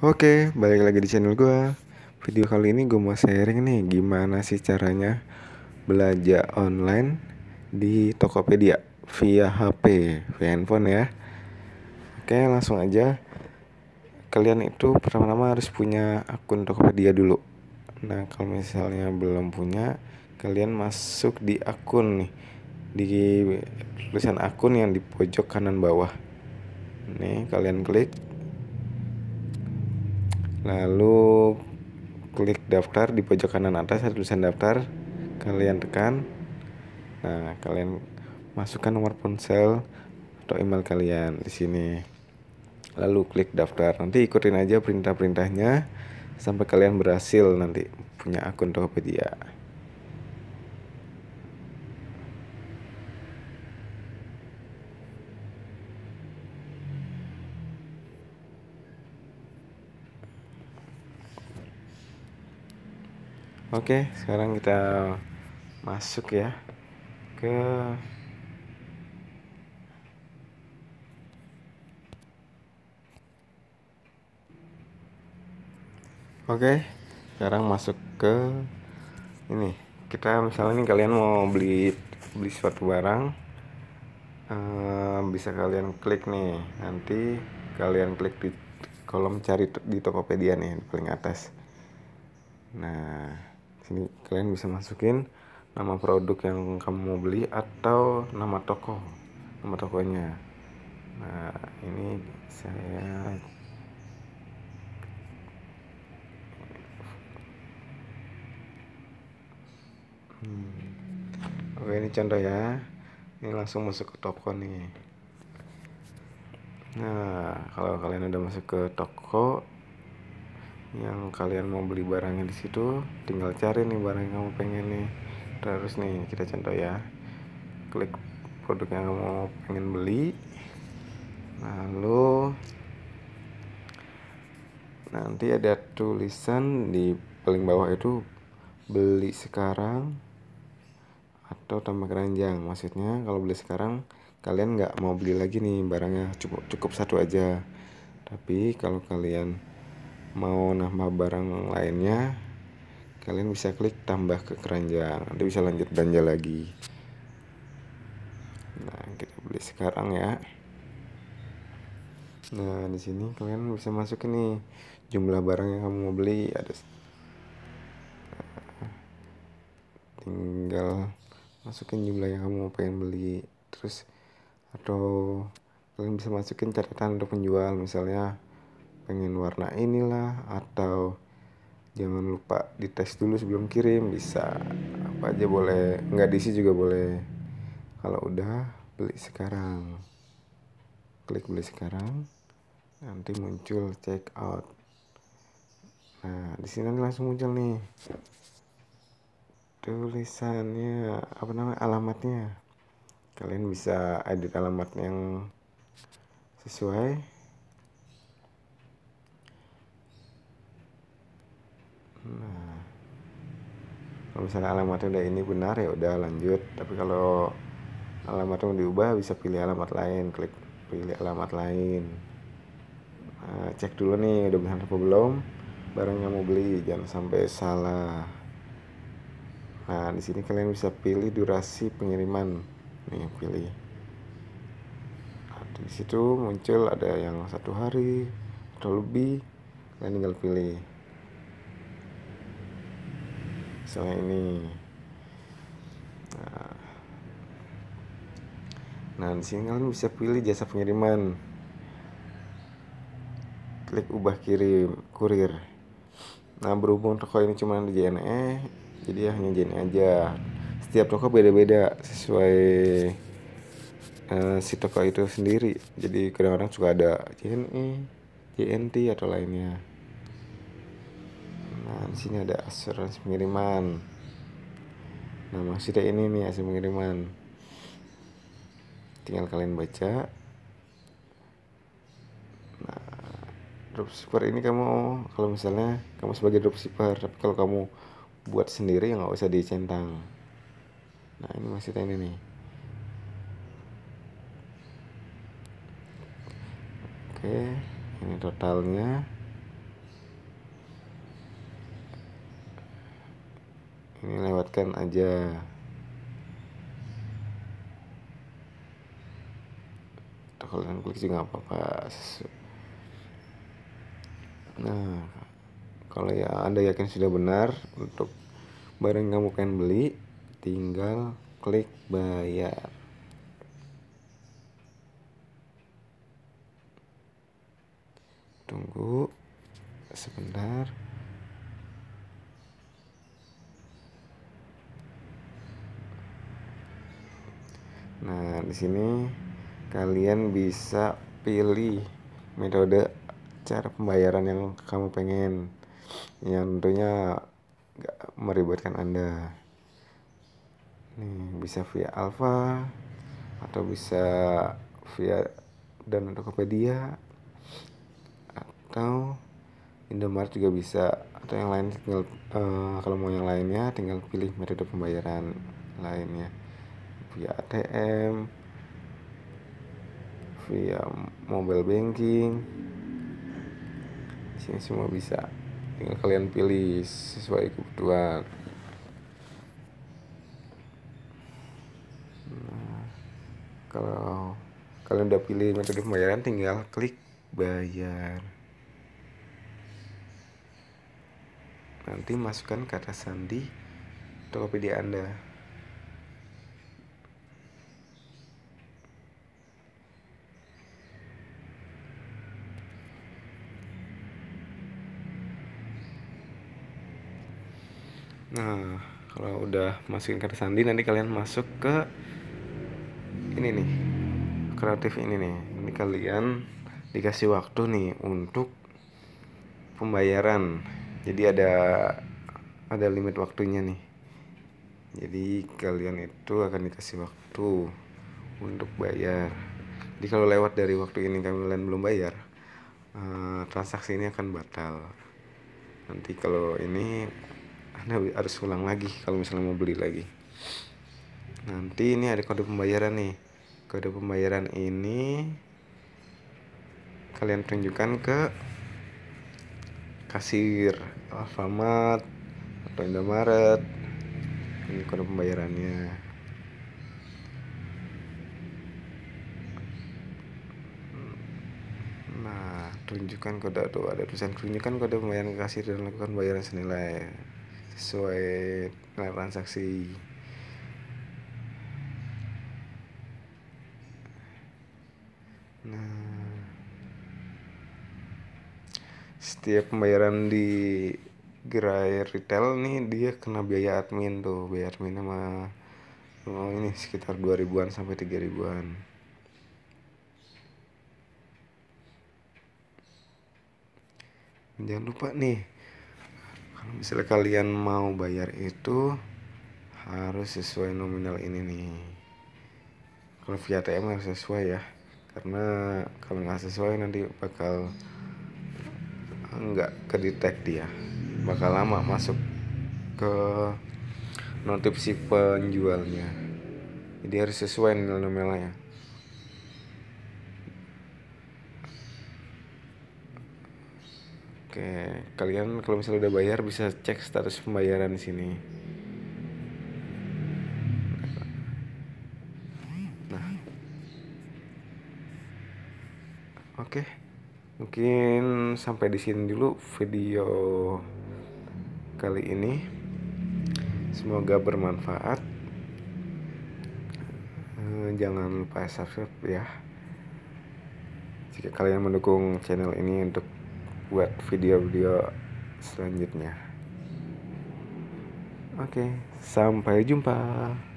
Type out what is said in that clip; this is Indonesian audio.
Oke, balik lagi di channel gue Video kali ini gue mau sharing nih Gimana sih caranya belajar online Di Tokopedia Via HP, via handphone ya Oke, langsung aja Kalian itu pertama-tama harus punya akun Tokopedia dulu Nah, kalau misalnya belum punya Kalian masuk di akun nih Di tulisan akun yang di pojok kanan bawah Nih, kalian klik lalu klik daftar di pojok kanan atas ada tulisan daftar kalian tekan nah kalian masukkan nomor ponsel atau email kalian di sini lalu klik daftar nanti ikutin aja perintah-perintahnya sampai kalian berhasil nanti punya akun Tokopedia Oke, sekarang kita masuk ya ke Oke, sekarang masuk ke ini. Kita misalnya nih kalian mau beli beli suatu barang, ehm, bisa kalian klik nih. Nanti kalian klik di kolom cari di Tokopedia nih paling atas. Nah, ini kalian bisa masukin nama produk yang kamu mau beli atau nama toko nama tokonya nah ini saya hmm. oke ini contoh ya ini langsung masuk ke toko nih nah kalau kalian udah masuk ke toko yang kalian mau beli barangnya di situ tinggal cari nih barang yang kamu pengen nih terus nih kita contoh ya klik produk yang kamu pengen beli lalu nanti ada tulisan di paling bawah itu beli sekarang atau tambah keranjang maksudnya kalau beli sekarang kalian nggak mau beli lagi nih barangnya cukup cukup satu aja tapi kalau kalian mau nambah barang lainnya kalian bisa klik tambah ke keranjang nanti bisa lanjut belanja lagi nah kita beli sekarang ya nah di sini kalian bisa masukin nih jumlah barang yang kamu mau beli ada tinggal masukin jumlah yang kamu pengen beli terus atau kalian bisa masukin catatan untuk penjual misalnya pengen warna inilah atau jangan lupa dites dulu sebelum kirim bisa apa aja boleh nggak diisi juga boleh kalau udah beli sekarang klik beli sekarang nanti muncul check out nah di sini langsung muncul nih tulisannya apa namanya alamatnya kalian bisa edit alamat yang sesuai kalau misalnya alamatnya udah ini benar ya udah lanjut tapi kalau alamatnya mau diubah bisa pilih alamat lain klik pilih alamat lain nah, cek dulu nih udah benar apa belum barangnya mau beli jangan sampai salah nah di sini kalian bisa pilih durasi pengiriman nih pilih nah, di situ muncul ada yang satu hari atau lebih kalian tinggal pilih sungai ini nah, nah sini kalian bisa pilih jasa pengiriman klik ubah kirim kurir nah berhubung toko ini cuma di JNE jadi ya hanya JNE aja setiap toko beda-beda sesuai uh, si toko itu sendiri jadi kadang-kadang juga ada JNE JNT atau lainnya nah di sini ada asuransi pengiriman nah maksudnya ini nih asuransi pengiriman tinggal kalian baca nah dropshipper ini kamu kalau misalnya kamu sebagai dropshipper tapi kalau kamu buat sendiri ya nggak usah dicentang nah ini maksudnya ini nih oke ini totalnya lewatkan aja atau kalian klik juga apa-apa nah kalau ya anda yakin sudah benar untuk barang yang kamu pengen beli tinggal klik bayar tunggu sebentar Nah, di sini kalian bisa pilih metode cara pembayaran yang kamu pengen. Yang tentunya gak meribetkan Anda. Nih, bisa via Alfa atau bisa via dan Tokopedia atau Indomaret juga bisa atau yang lain tinggal uh, kalau mau yang lainnya tinggal pilih metode pembayaran lainnya via ATM via mobile banking sini semua bisa tinggal kalian pilih sesuai kebutuhan nah, kalau kalian udah pilih metode pembayaran tinggal klik bayar nanti masukkan kata sandi Tokopedia Anda Nah, kalau udah masukin kata sandi nanti kalian masuk ke ini nih. Kreatif ini nih. Ini kalian dikasih waktu nih untuk pembayaran. Jadi ada ada limit waktunya nih. Jadi kalian itu akan dikasih waktu untuk bayar. Jadi kalau lewat dari waktu ini kalian belum bayar, eh, transaksi ini akan batal. Nanti kalau ini anda nah, harus ulang lagi kalau misalnya mau beli lagi nanti ini ada kode pembayaran nih kode pembayaran ini kalian tunjukkan ke kasir Alfamart atau Indomaret ini kode pembayarannya nah tunjukkan kode tuh ada tulisan tunjukkan kode pembayaran kasir dan lakukan pembayaran senilai sesuai nilai transaksi nah setiap pembayaran di gerai retail nih dia kena biaya admin tuh biaya admin sama oh ini sekitar 2 ribuan sampai 3 ribuan jangan lupa nih misalnya kalian mau bayar itu harus sesuai nominal ini nih kalau via TM harus sesuai ya karena kalau nggak sesuai nanti bakal nggak kedetek dia bakal lama masuk ke notifikasi penjualnya jadi harus sesuai nominalnya Oke, kalian kalau misalnya udah bayar bisa cek status pembayaran di sini. Nah. Oke. Mungkin sampai di sini dulu video kali ini. Semoga bermanfaat. Eh, jangan lupa subscribe ya. Jika kalian mendukung channel ini untuk buat video-video selanjutnya. Oke, sampai jumpa.